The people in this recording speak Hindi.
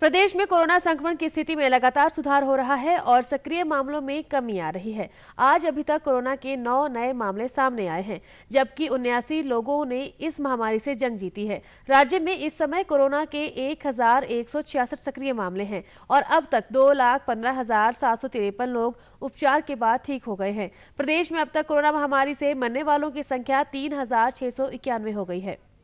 प्रदेश में कोरोना संक्रमण की स्थिति में लगातार सुधार हो रहा है और सक्रिय मामलों में कमी आ रही है आज अभी तक कोरोना के नौ नए मामले सामने आए हैं जबकि उन्यासी लोगों ने इस महामारी से जंग जीती है राज्य में इस समय कोरोना के एक सक्रिय मामले हैं और अब तक दो लाख पंद्रह हजार सात सौ तिरपन लोग उपचार के बाद ठीक हो गए हैं प्रदेश में अब तक कोरोना महामारी से मरने वालों की संख्या तीन हजार छह सौ इक्यानवे हो गई है